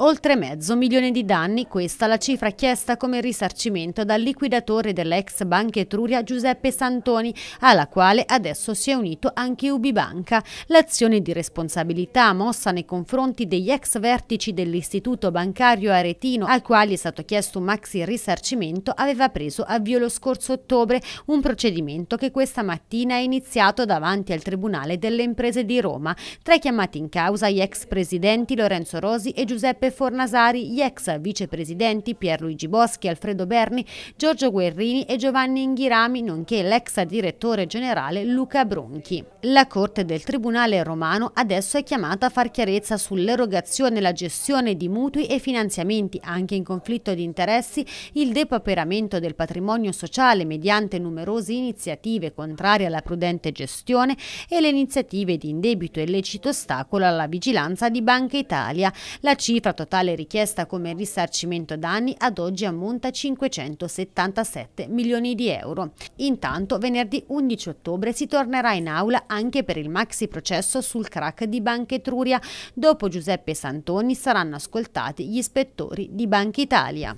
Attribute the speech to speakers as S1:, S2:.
S1: Oltre mezzo milione di danni, questa la cifra chiesta come risarcimento dal liquidatore dell'ex Banca Etruria Giuseppe Santoni, alla quale adesso si è unito anche Ubibanca. L'azione di responsabilità mossa nei confronti degli ex vertici dell'istituto bancario aretino, al quale è stato chiesto un maxi risarcimento, aveva preso avvio lo scorso ottobre, un procedimento che questa mattina è iniziato davanti al Tribunale delle Imprese di Roma. Tra i chiamati in causa gli ex presidenti Lorenzo Rosi e Giuseppe Giuseppe Fornasari, gli ex vicepresidenti Pierluigi Boschi, Alfredo Berni, Giorgio Guerrini e Giovanni Inghirami, nonché l'ex direttore generale Luca Bronchi. La Corte del Tribunale romano adesso è chiamata a far chiarezza sull'erogazione e la gestione di mutui e finanziamenti, anche in conflitto di interessi, il depaperamento del patrimonio sociale mediante numerose iniziative contrarie alla prudente gestione e le iniziative di indebito e lecito ostacolo alla vigilanza di Banca Italia. La cifra quota tale richiesta come risarcimento danni ad oggi ammonta 577 milioni di euro. Intanto venerdì 11 ottobre si tornerà in aula anche per il maxi processo sul crack di Banca Etruria. Dopo Giuseppe Santoni saranno ascoltati gli ispettori di Banca Italia.